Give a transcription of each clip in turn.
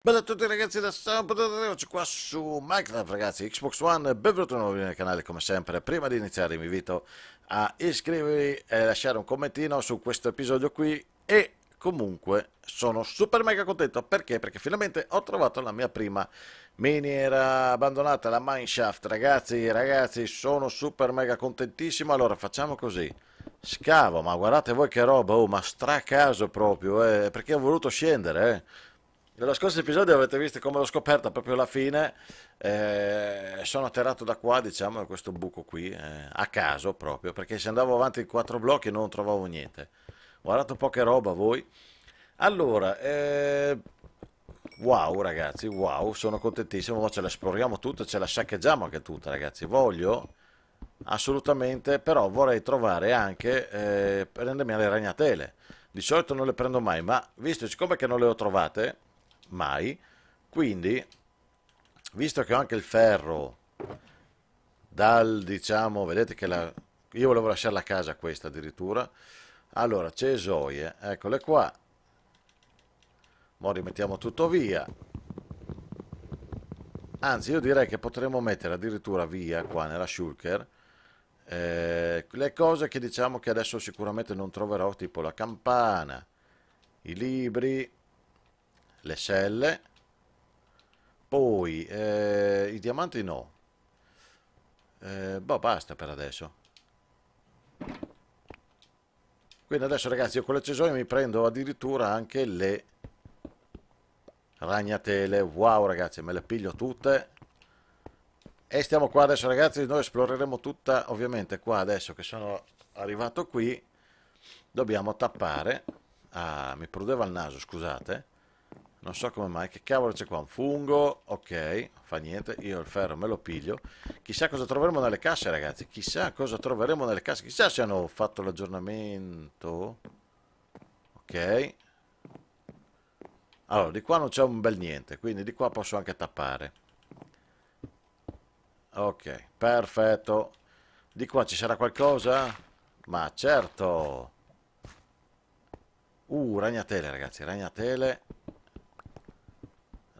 Bella a tutti ragazzi da Stampo, qua su Minecraft ragazzi, Xbox One, benvenuti nuovi nel canale come sempre, prima di iniziare vi invito a iscrivervi e lasciare un commentino su questo episodio qui e comunque sono super mega contento perché? Perché finalmente ho trovato la mia prima miniera abbandonata, la mineshaft ragazzi, ragazzi sono super mega contentissimo, allora facciamo così, scavo, ma guardate voi che roba, oh ma stracaso proprio, eh, perché ho voluto scendere eh nello scorso episodio avete visto come l'ho scoperta proprio alla fine, eh, sono atterrato da qua, diciamo, da questo buco qui, eh, a caso proprio, perché se andavo avanti in quattro blocchi non trovavo niente. Guardate un po' che roba voi. Allora, eh, wow ragazzi, wow, sono contentissimo, ma ce la esploriamo tutta, ce la saccheggiamo anche tutta ragazzi. Voglio assolutamente, però vorrei trovare anche, eh, prendermi le ragnatele. Di solito non le prendo mai, ma visto, siccome che non le ho trovate mai. Quindi, visto che ho anche il ferro dal, diciamo, vedete che la... Io volevo lasciare la casa questa addirittura. Allora, cesoie, eccole qua. Ora rimettiamo tutto via. Anzi, io direi che potremmo mettere addirittura via qua nella shulker eh, le cose che diciamo che adesso sicuramente non troverò, tipo la campana, i libri, le selle, poi eh, i diamanti no, eh, boh, basta per adesso. Quindi adesso ragazzi io con le l'accessorio mi prendo addirittura anche le ragnatele, wow ragazzi me le piglio tutte. E stiamo qua adesso ragazzi, noi esploreremo tutta, ovviamente qua adesso che sono arrivato qui, dobbiamo tappare, ah mi prudeva il naso scusate, non so come mai, che cavolo c'è qua? Un fungo, ok, fa niente, io il ferro me lo piglio. Chissà cosa troveremo nelle casse ragazzi, chissà cosa troveremo nelle casse, chissà se hanno fatto l'aggiornamento. Ok. Allora, di qua non c'è un bel niente, quindi di qua posso anche tappare. Ok, perfetto. Di qua ci sarà qualcosa? Ma certo! Uh, ragnatele ragazzi, ragnatele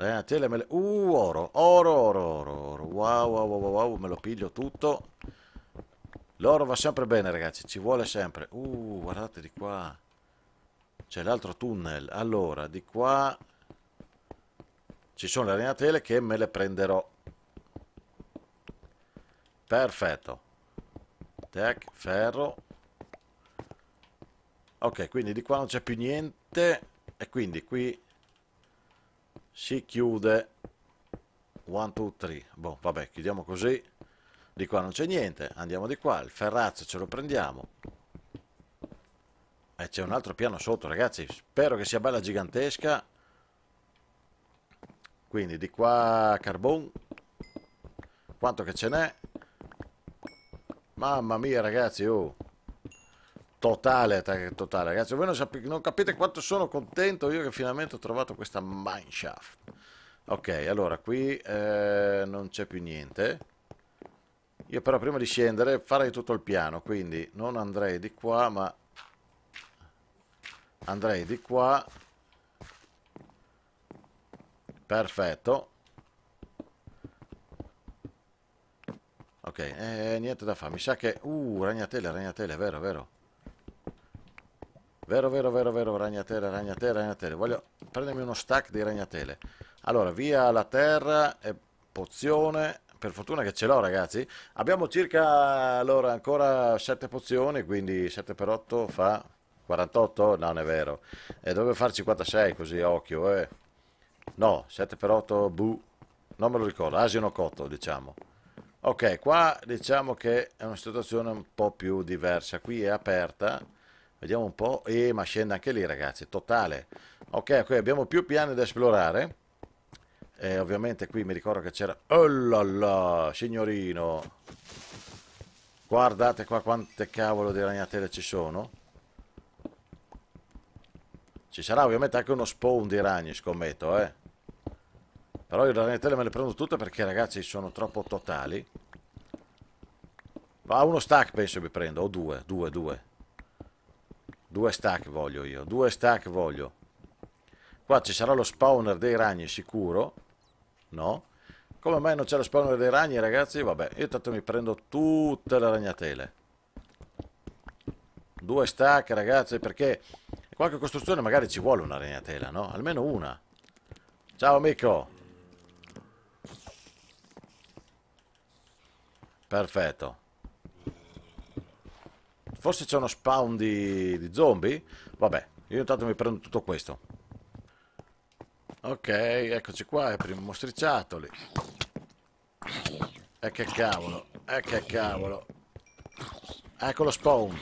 eh, tele me le... Uh, oro, oro, oro, oro, oro. Wow, wow, wow, wow, me lo piglio tutto. L'oro va sempre bene, ragazzi, ci vuole sempre. Uh, guardate di qua. C'è l'altro tunnel. Allora, di qua... Ci sono le arenatele che me le prenderò. Perfetto. Tac, ferro. Ok, quindi di qua non c'è più niente. E quindi qui si chiude 1, 2, 3 boh vabbè chiudiamo così di qua non c'è niente andiamo di qua il ferrazzo ce lo prendiamo e c'è un altro piano sotto ragazzi spero che sia bella gigantesca quindi di qua carbon quanto che ce n'è mamma mia ragazzi oh Totale attacco totale, ragazzi. Voi non, sapete, non, capite quanto sono contento io che finalmente ho trovato questa mineshaft. Ok, allora qui eh, non c'è più niente. Io però prima di scendere farei tutto il piano, quindi non andrei di qua, ma andrei di qua. Perfetto. Ok, eh, niente da fare. Mi sa che... Uh, ragnatele, ragnatele, vero, vero. Vero, vero, vero, vero, ragnatele, ragnatele, ragnatele. Voglio prendermi uno stack di ragnatele. Allora, via la terra e pozione. Per fortuna che ce l'ho, ragazzi. Abbiamo circa, allora, ancora 7 pozioni, quindi 7 per 8 fa 48? Non è vero. E eh, dovevo fare 56, così, occhio, eh. No, 7 per 8, bu. Non me lo ricordo, asino cotto, diciamo. Ok, qua diciamo che è una situazione un po' più diversa. Qui è aperta Vediamo un po'. E eh, ma scende anche lì, ragazzi. Totale. Ok, ok, abbiamo più piani da esplorare. E eh, ovviamente qui mi ricordo che c'era... Oh là là, signorino. Guardate qua quante cavolo di ragnatele ci sono. Ci sarà ovviamente anche uno spawn di ragni, scommetto, eh. Però io le ragnatele me le prendo tutte perché, ragazzi, sono troppo totali. Ma uno stack penso mi prendo, o due, due, due. Due stack voglio io, due stack voglio. Qua ci sarà lo spawner dei ragni sicuro. No? Come mai non c'è lo spawner dei ragni, ragazzi? Vabbè, io tanto mi prendo tutte le ragnatele. Due stack, ragazzi, perché qualche costruzione magari ci vuole una ragnatela, no? Almeno una. Ciao, amico! Perfetto. Forse c'è uno spawn di, di zombie? Vabbè, io intanto mi prendo tutto questo. Ok, eccoci qua, il primo mostricciatoli. E che cavolo, e che cavolo. Ecco lo spawn.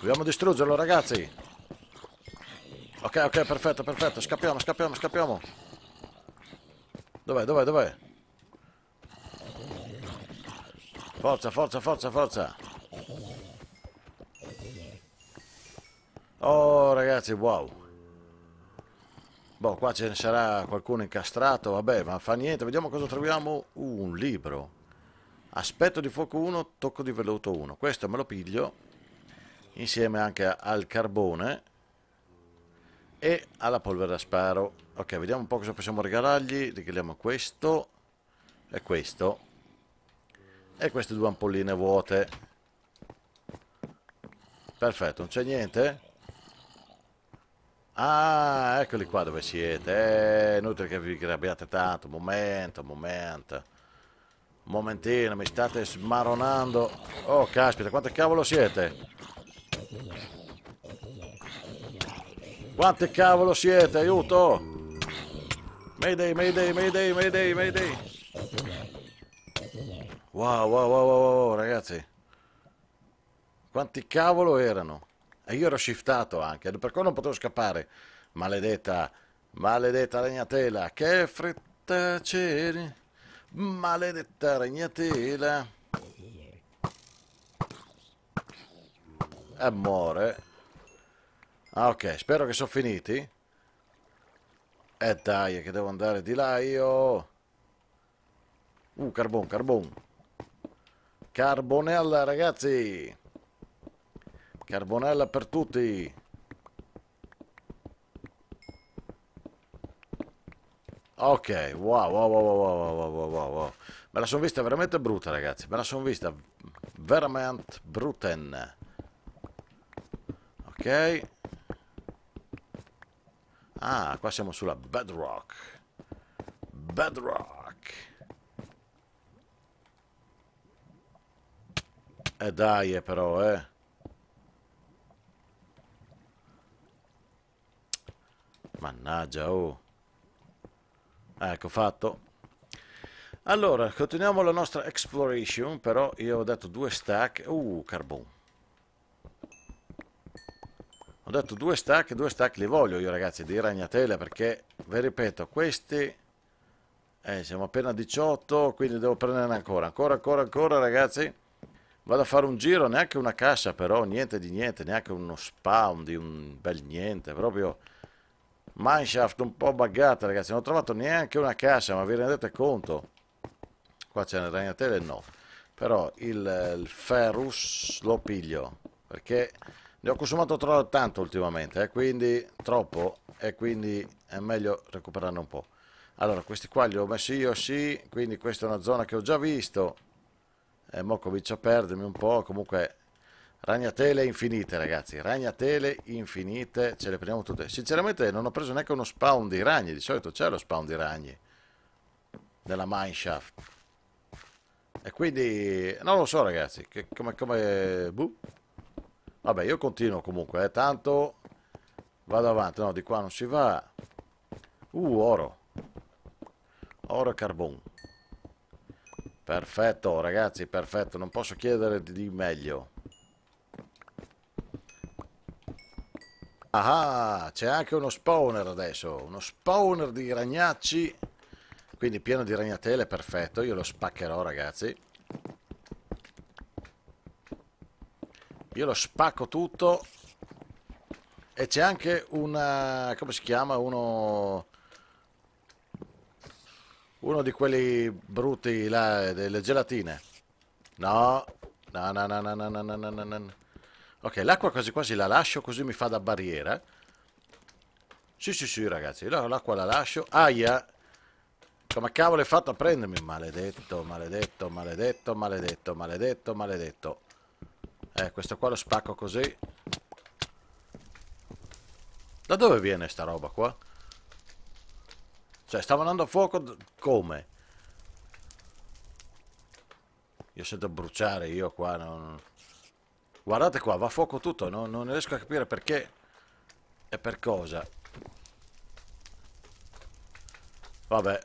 Dobbiamo distruggerlo, ragazzi. Ok, ok, perfetto, perfetto. Scappiamo, scappiamo, scappiamo. Dov'è, dov'è, dov'è? Forza, forza, forza, forza. Oh ragazzi, wow. Boh, qua ce ne sarà qualcuno incastrato, vabbè, ma fa niente. Vediamo cosa troviamo. Uh, un libro. Aspetto di fuoco 1, tocco di velluto 1. Questo me lo piglio insieme anche al carbone e alla polvere da sparo. Ok, vediamo un po' cosa possiamo regalargli. Regaliamo questo e questo. E queste due ampolline vuote. Perfetto, non c'è niente? Ah, eccoli qua dove siete. Eh, inutile che vi grabbiate tanto. Momento, momento. Momentino, mi state smaronando. Oh, caspita, quante cavolo siete? Quante cavolo siete? Aiuto! Mayday, mayday, mayday, mayday, mayday. Wow, wow, wow, wow, wow, ragazzi. Quanti cavolo erano? E io ero shiftato anche, per cui non potevo scappare. Maledetta, maledetta ragnatela, che fretta c'eri? Maledetta ragnatela. E eh, muore. Ah, ok, spero che sono finiti. E eh, dai, che devo andare di là io. Uh, carbon, carbon. Carbonella, ragazzi. Carbonella per tutti. Ok, wow, wow, wow, wow, wow, wow, wow, wow. Me la sono vista veramente brutta, ragazzi. Me la sono vista veramente brutten. Ok. Ah, qua siamo sulla bedrock. Bedrock. E eh, dai, eh, però, eh. Mannaggia, oh. Ecco, fatto. Allora, continuiamo la nostra exploration, però io ho dato due stack. Uh, carbon. Ho dato due stack, due stack li voglio io ragazzi, di ragnatele, perché, vi ripeto, questi... Eh, siamo appena 18, quindi devo prenderne ancora, ancora, ancora, ancora ragazzi. Vado a fare un giro, neanche una cassa però, niente di niente, neanche uno spawn di un bel niente, proprio mineshaft un po' buggata ragazzi non ho trovato neanche una cassa ma vi rendete conto qua c'è nel ragnatele no però il, il, ferus lo piglio perché ne ho consumato troppo tanto ultimamente eh, quindi troppo e quindi è meglio recuperarne un po' allora questi qua li ho messi io sì quindi questa è una zona che ho già visto e eh, mo comincio a perdermi un po' comunque Ragnatele infinite, ragazzi. Ragnatele infinite, ce le prendiamo tutte. Sinceramente non ho preso neanche uno spawn di ragni. Di solito c'è lo spawn di ragni. Della mineshaft. E quindi... Non lo so, ragazzi. Che, come... come... Buh. Vabbè, io continuo comunque, eh. Tanto... Vado avanti. No, di qua non si va. Uh, oro. Oro e carbon. Perfetto, ragazzi, perfetto. Non posso chiedere di meglio. Ah, c'è anche uno spawner adesso, uno spawner di ragnacci. Quindi pieno di ragnatele, perfetto, io lo spaccherò ragazzi. Io lo spacco tutto. E c'è anche una... come si chiama? Uno... Uno di quelli brutti là, delle gelatine. No, no, no, no, no, no, no, no, no. Ok, l'acqua quasi quasi la lascio, così mi fa da barriera. Sì, sì, sì, ragazzi, l'acqua la lascio. Aia! Come cavolo è fatto a prendermi? Maledetto, maledetto, maledetto, maledetto, maledetto, maledetto. Eh, questo qua lo spacco così. Da dove viene sta roba qua? Cioè, stavo andando a fuoco come? Io sento bruciare io qua, non... Guardate qua, va a fuoco tutto, no? non riesco a capire perché e per cosa. Vabbè.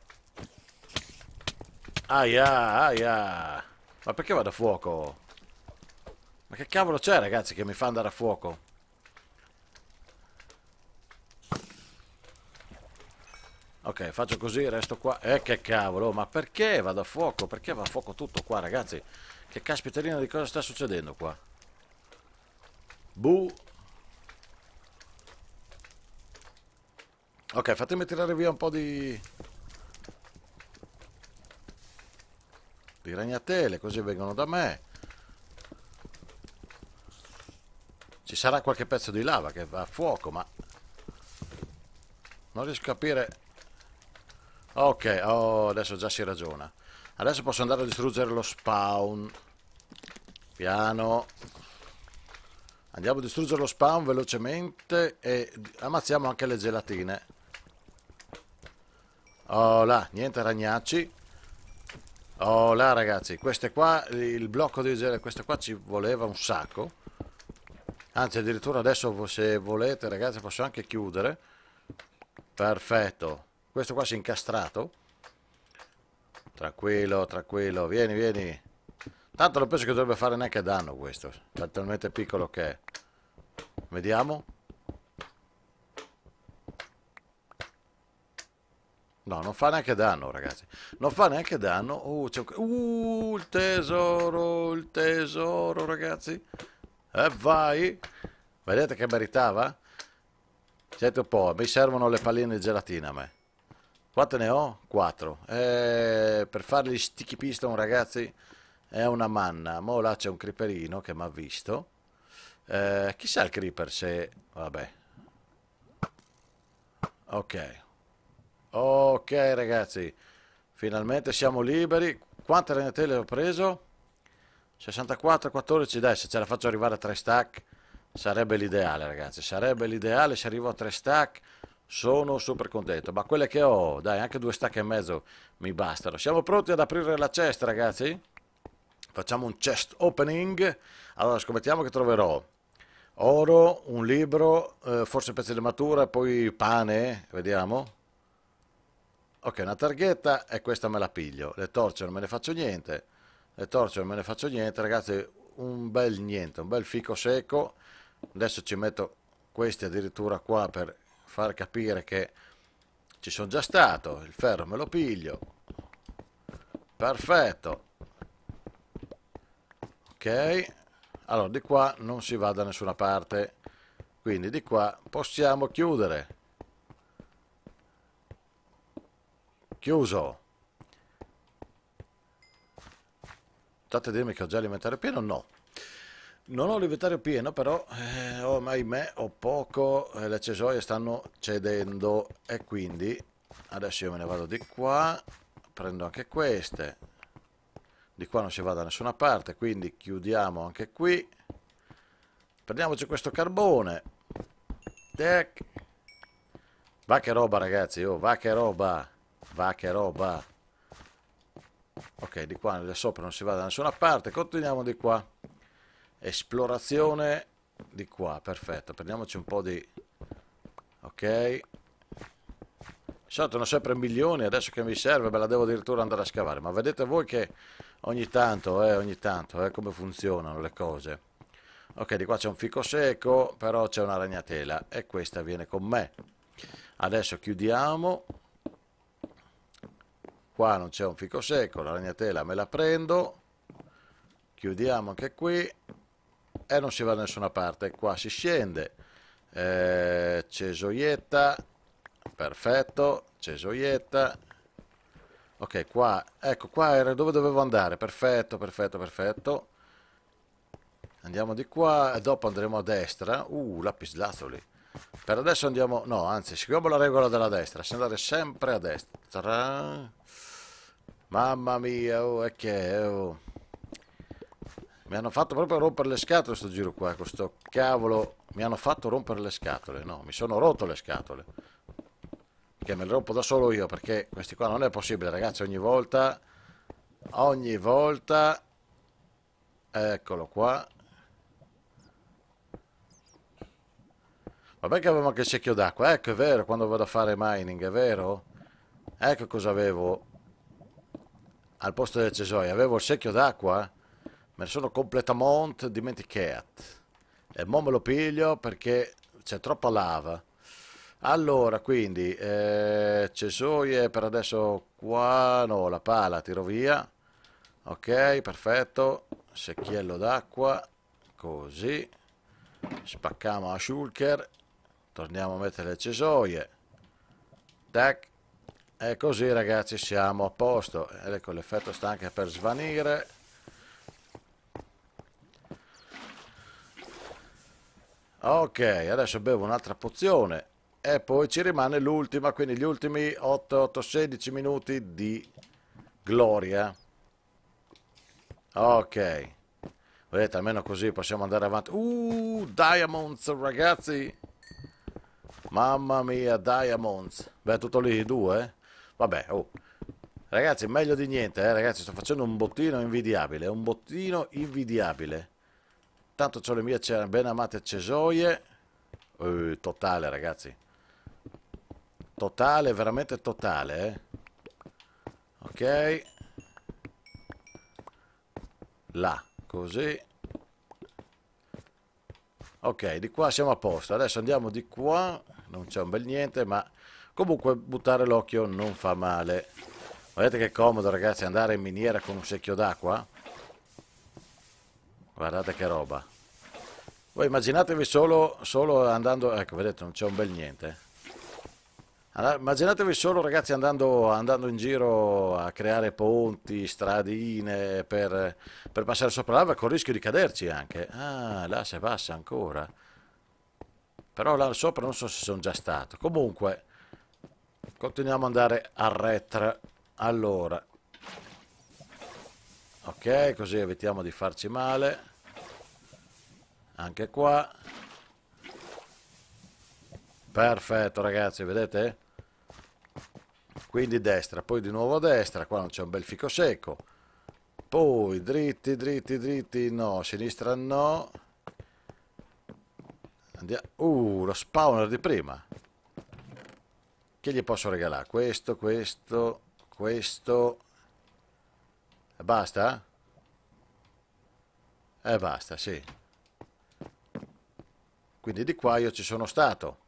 Aia, aia. Ma perché vado a fuoco? Ma che cavolo c'è ragazzi che mi fa andare a fuoco? Ok, faccio così, resto qua. Eh, che cavolo, ma perché vado a fuoco? Perché va a fuoco tutto qua, ragazzi? Che caspiterina di cosa sta succedendo qua? Buh. Ok, fatemi tirare via un po' di... di ragnatele, così vengono da me. Ci sarà qualche pezzo di lava che va a fuoco, ma... Non riesco a capire... Ok, oh, adesso già si ragiona. Adesso posso andare a distruggere lo spawn. Piano. Andiamo a distruggere lo spawn velocemente e ammazziamo anche le gelatine. Oh niente ragnacci. Oh ragazzi, queste qua, il blocco di gelatine, queste qua ci voleva un sacco. Anzi, addirittura adesso se volete ragazzi posso anche chiudere. Perfetto. Questo qua si è incastrato. Tranquillo, tranquillo. Vieni, vieni. Tanto lo penso che dovrebbe fare neanche danno questo. È talmente piccolo che è. Vediamo. No, non fa neanche danno, ragazzi. Non fa neanche danno. Uh, un... uh il tesoro, il tesoro, ragazzi. E eh, vai. Vedete che meritava? Siete un po', mi servono le palline di gelatina a me. Quante ne ho? Quattro. Eh, per fare gli sticky piston, ragazzi, è una manna. Mo là c'è un creeperino che mi ha visto. Eh, chissà il creeper se... Vabbè. Ok. Ok ragazzi. Finalmente siamo liberi. Quante ragnatele ho preso? 64, 14. Dai, se ce la faccio arrivare a 3 stack sarebbe l'ideale ragazzi. Sarebbe l'ideale se arrivo a 3 stack. Sono super contento. Ma quelle che ho, dai, anche 2 stack e mezzo mi bastano. Siamo pronti ad aprire la cesta ragazzi? Facciamo un chest opening. Allora, scommettiamo che troverò oro, un libro, eh, forse pezzi di matura, e poi pane, vediamo. Ok, una targhetta e questa me la piglio. Le torce non me ne faccio niente. Le torce non me ne faccio niente, ragazzi, un bel niente, un bel fico secco. Adesso ci metto questi addirittura qua per far capire che ci sono già stato. Il ferro me lo piglio. Perfetto ok allora di qua non si va da nessuna parte quindi di qua possiamo chiudere chiuso state a dirmi che ho già l'inventario pieno no non ho l'inventario pieno però eh, oh, ahimè ho poco eh, le cesoie stanno cedendo e quindi adesso io me ne vado di qua prendo anche queste di qua non si va da nessuna parte quindi chiudiamo anche qui prendiamoci questo carbone Tec. va che roba ragazzi oh, va che roba va che roba ok di qua da sopra non si va da nessuna parte continuiamo di qua esplorazione di qua perfetto prendiamoci un po' di ok Certo, sempre milioni, adesso che mi serve me la devo addirittura andare a scavare, ma vedete voi che ogni tanto, eh, ogni tanto, eh, come funzionano le cose. Ok, di qua c'è un fico secco, però c'è una ragnatela e questa viene con me. Adesso chiudiamo. Qua non c'è un fico secco, la ragnatela me la prendo. Chiudiamo anche qui e non si va da nessuna parte. Qua si scende. Eh, cesoietta Perfetto, cesoietta. Ok, qua, ecco, qua era dove dovevo andare. Perfetto, perfetto, perfetto. Andiamo di qua e dopo andremo a destra. Uh, lapislazzoli. Per adesso andiamo... No, anzi, seguiamo la regola della destra. Se andare sempre a destra... Mamma mia, oh, è che... Oh. Mi hanno fatto proprio rompere le scatole sto giro qua, questo cavolo. Mi hanno fatto rompere le scatole, no, mi sono rotto le scatole che me le rompo da solo io perché questi qua non è possibile ragazzi ogni volta ogni volta eccolo qua vabbè che avevo anche il secchio d'acqua ecco è vero quando vado a fare mining è vero ecco cosa avevo al posto del cesoio avevo il secchio d'acqua me ne sono completamente dimenticato e mo me lo piglio perché c'è troppa lava allora, quindi, eh, Cesoie per adesso qua, no, la pala, tiro via. Ok, perfetto. Secchiello d'acqua, così. Spacchiamo a Shulker. Torniamo a mettere le cesoie. Tac. E così ragazzi siamo a posto. Ecco, l'effetto sta anche per svanire. Ok, adesso bevo un'altra pozione e poi ci rimane l'ultima, quindi gli ultimi 8-16 8, minuti di gloria. Ok, vedete almeno così possiamo andare avanti. Uh, Diamonds ragazzi! Mamma mia, Diamonds. Beh, tutto lì due. Eh? Vabbè, oh. Ragazzi, meglio di niente, eh, ragazzi, sto facendo un bottino invidiabile, un bottino invidiabile. Tanto ho le mie ben amate cesoie. Eh, totale, ragazzi. Totale, veramente totale, eh? Ok. Là, così. Ok, di qua siamo a posto. Adesso andiamo di qua. Non c'è un bel niente, ma comunque buttare l'occhio non fa male. Vedete che comodo, ragazzi, andare in miniera con un secchio d'acqua. Guardate che roba. Voi immaginatevi solo, solo andando... Ecco, vedete, non c'è un bel niente. Allora, immaginatevi solo ragazzi andando, andando, in giro a creare ponti, stradine per, per passare sopra l'alba con il rischio di caderci anche. Ah, là si passa ancora. Però là sopra non so se sono già stato. Comunque, continuiamo ad andare a retra. Allora. Ok, così evitiamo di farci male. Anche qua. Perfetto ragazzi, vedete? quindi destra, poi di nuovo destra, qua non c'è un bel fico secco, poi dritti, dritti, dritti, no, sinistra no, Andiamo. uh, lo spawner di prima, che gli posso regalare? Questo, questo, questo, e basta? E basta, sì. Quindi di qua io ci sono stato.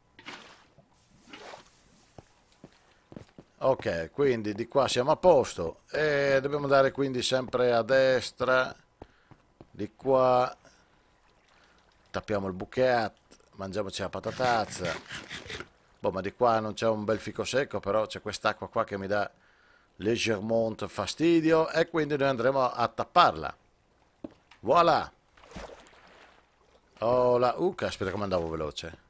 ok quindi di qua siamo a posto e dobbiamo andare quindi sempre a destra di qua tappiamo il bouquet, mangiamoci la patatazza boh ma di qua non c'è un bel fico secco però c'è quest'acqua qua che mi dà leggermente fastidio e quindi noi andremo a tapparla voilà oh la uh caspita come andavo veloce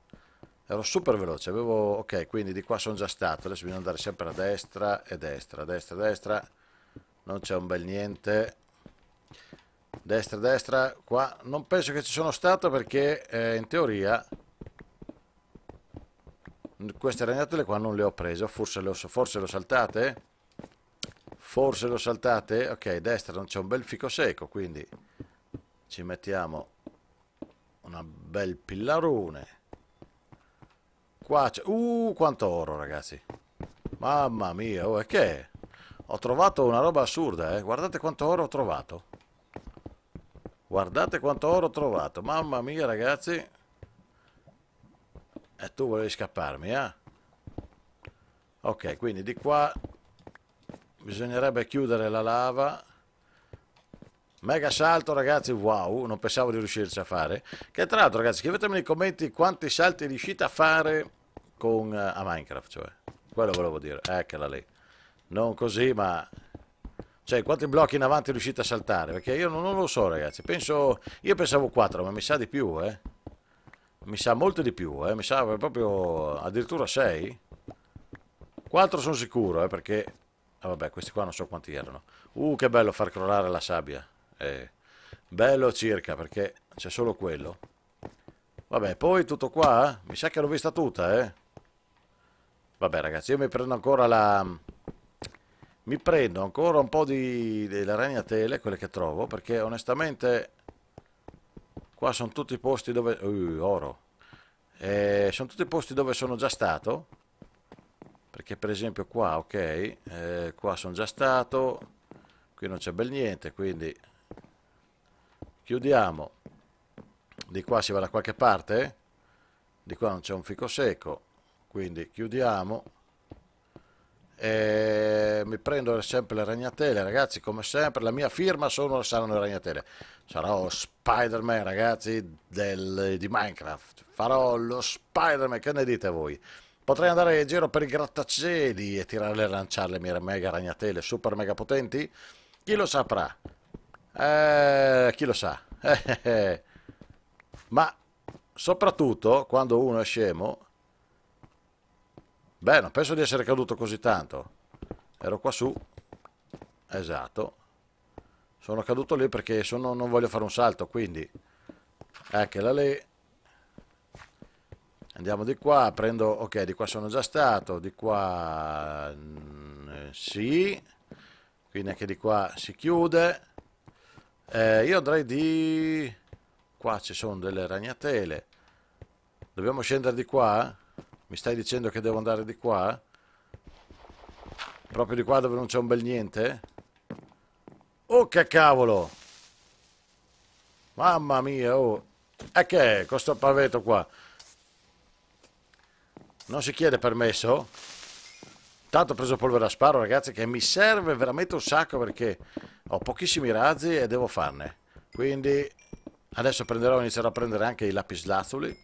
ero super veloce, avevo, ok, quindi di qua sono già stato, adesso bisogna andare sempre a destra e destra, destra, destra, non c'è un bel niente, destra, destra, qua, non penso che ci sono stato perché eh, in teoria queste ragnatele qua non le ho prese, forse le ho, forse le ho saltate? Forse le ho saltate? Ok, destra non c'è un bel fico secco, quindi ci mettiamo una bel pillarone Qua c'è... Uh, quanto oro, ragazzi. Mamma mia, oh, e che è? Ho trovato una roba assurda, eh. Guardate quanto oro ho trovato. Guardate quanto oro ho trovato. Mamma mia, ragazzi. E eh, tu volevi scapparmi, eh? Ok, quindi di qua bisognerebbe chiudere la lava. Mega salto ragazzi, wow, non pensavo di riuscirci a fare. Che tra l'altro ragazzi, scrivetemi nei commenti quanti salti riuscite a fare con, eh, a Minecraft, cioè. Quello volevo dire, eccola lì. Non così, ma... Cioè, quanti blocchi in avanti riuscite a saltare? Perché io non, non lo so, ragazzi. Penso... Io pensavo 4, ma mi sa di più, eh. Mi sa molto di più, eh. Mi sa proprio... Addirittura 6? 4 sono sicuro, eh, perché... Ah, vabbè, questi qua non so quanti erano. Uh, che bello far crollare la sabbia. Eh, bello circa, perché c'è solo quello. Vabbè, poi tutto qua? Eh. Mi sa che l'ho vista tutta, eh. Vabbè ragazzi, io mi prendo ancora la... Mi prendo ancora un po' di, delle ragnatele, quelle che trovo, perché onestamente qua sono tutti i posti dove... Uh, oro! Eh, sono tutti i posti dove sono già stato, perché per esempio qua, ok, eh, qua sono già stato, qui non c'è bel niente, quindi chiudiamo. Di qua si va da qualche parte, di qua non c'è un fico secco, quindi chiudiamo e mi prendo sempre le ragnatele ragazzi come sempre la mia firma sono, saranno le ragnatele sarò Spider-Man ragazzi del, di Minecraft farò lo Spider-Man che ne dite voi potrei andare in giro per i grattacieli e tirare e lanciare le mie mega ragnatele super mega potenti chi lo saprà eh, chi lo sa ma soprattutto quando uno è scemo Beh, non penso di essere caduto così tanto. Ero qua su. Esatto. Sono caduto lì perché sono, non voglio fare un salto, quindi... Eccola lì. Andiamo di qua, prendo... Ok, di qua sono già stato, di qua... Mm, sì. Quindi anche di qua si chiude. Eh, io andrei di... Qua ci sono delle ragnatele. Dobbiamo scendere di qua? Mi stai dicendo che devo andare di qua? Proprio di qua dove non c'è un bel niente? Oh che cavolo! Mamma mia, oh! E che è questo paveto qua? Non si chiede permesso? Tanto ho preso polvere a sparo ragazzi che mi serve veramente un sacco perché ho pochissimi razzi e devo farne. Quindi adesso prenderò, inizierò a prendere anche i lapislazzuli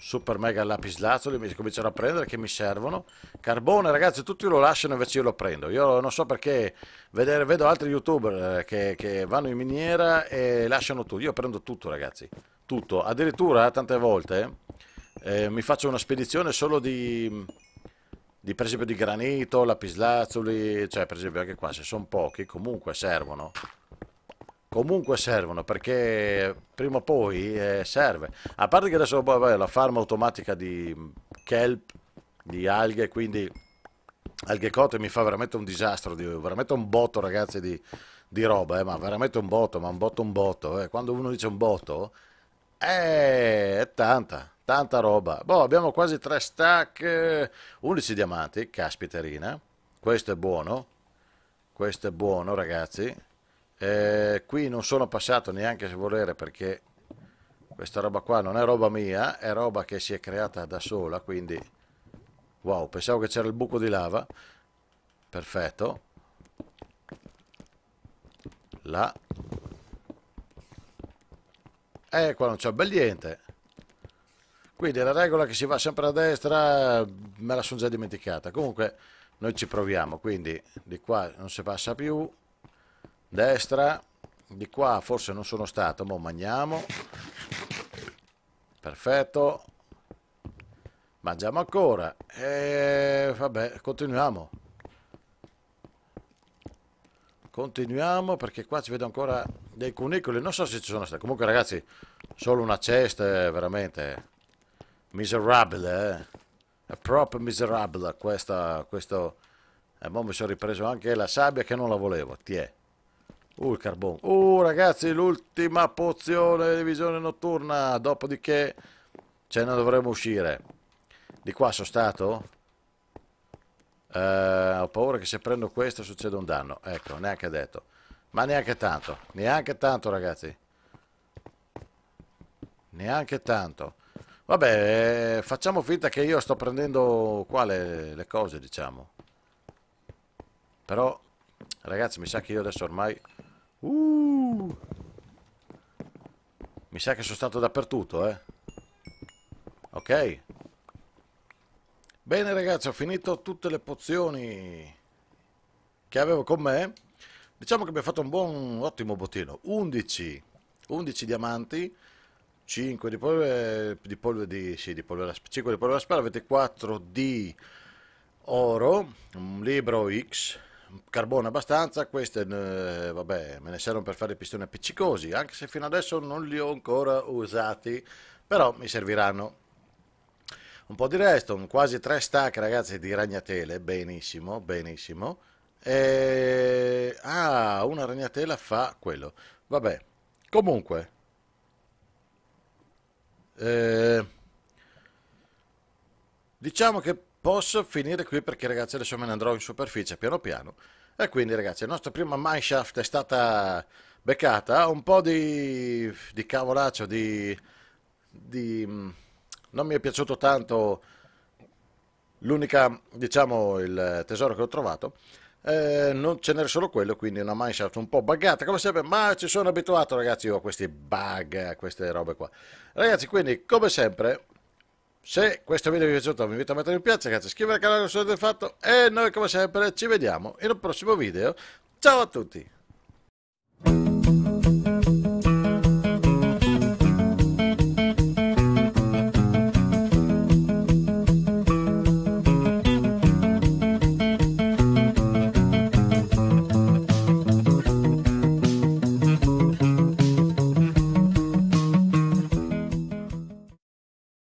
super mega lapislazzoli mi cominciano a prendere che mi servono carbone ragazzi tutti lo lasciano invece io lo prendo io non so perché vedere, vedo altri youtuber eh, che, che, vanno in miniera e lasciano tutto io prendo tutto ragazzi tutto addirittura tante volte eh, mi faccio una spedizione solo di, di per esempio di granito lapislazzoli cioè per esempio anche qua se sono pochi comunque servono comunque servono perché prima o poi eh, serve. A parte che adesso vabbè, la farma automatica di kelp, di alghe, quindi alghe cote mi fa veramente un disastro, di, veramente un botto ragazzi di, di roba, eh, ma veramente un botto, ma un botto un botto. Eh. Quando uno dice un botto, eh, è tanta, tanta roba. Boh, abbiamo quasi tre stack, 11 eh, diamanti, caspiterina. Questo è buono, questo è buono ragazzi eh, qui non sono passato neanche se volere perché questa roba qua non è roba mia, è roba che si è creata da sola, quindi wow, pensavo che c'era il buco di lava. Perfetto. Là. E eh, qua non c'è bel niente. Quindi la regola che si va sempre a destra me la sono già dimenticata. Comunque noi ci proviamo, quindi di qua non si passa più, destra di qua forse non sono stato ma mangiamo perfetto mangiamo ancora e vabbè continuiamo continuiamo perché qua ci vedo ancora dei cunicoli non so se ci sono stati comunque ragazzi solo una cesta veramente miserabile eh? è proprio miserabile questa questo e eh, mo mi sono ripreso anche la sabbia che non la volevo ti è Uh, il carbon. Uh, ragazzi, l'ultima pozione di visione notturna. Dopodiché ce ne dovremo uscire. Di qua sono stato? Eh, ho paura che se prendo questo succeda un danno. Ecco, neanche detto. Ma neanche tanto. Neanche tanto, ragazzi. Neanche tanto. Vabbè, eh, facciamo finta che io sto prendendo qua le, le cose, diciamo. Però, ragazzi, mi sa che io adesso ormai Uh. Mi sa che sono stato dappertutto, eh. Ok. Bene ragazzi, ho finito tutte le pozioni che avevo con me. Diciamo che abbiamo fatto un buon, un ottimo bottino. 11, 11 diamanti, 5 di polvere di, polvere di, sì, di polvere, 5 di polvere a spara, avete 4 di oro, un libro X, carbone abbastanza, queste eh, vabbè, me ne servono per fare i pistoni appiccicosi, anche se fino adesso non li ho ancora usati, però mi serviranno. Un po' di redstone, quasi tre stack ragazzi di ragnatele, benissimo, benissimo. E... Ah, una ragnatela fa quello. Vabbè, comunque. Eh... Diciamo che Posso finire qui perché ragazzi adesso me ne andrò in superficie piano piano. E quindi ragazzi la nostra prima mineshaft è stata beccata. Un po' di, di cavolaccio, di, di... Mm, non mi è piaciuto tanto l'unica, diciamo, il tesoro che ho trovato. Eh, non ce n'era solo quello, quindi una mineshaft un po' buggata come sempre, ma ci sono abituato ragazzi io a questi bug, a queste robe qua. Ragazzi, quindi come sempre se questo video vi è piaciuto vi invito a mettere un piace, ragazzi, iscrivervi al canale se non del fatto e noi come sempre ci vediamo in un prossimo video. Ciao a tutti!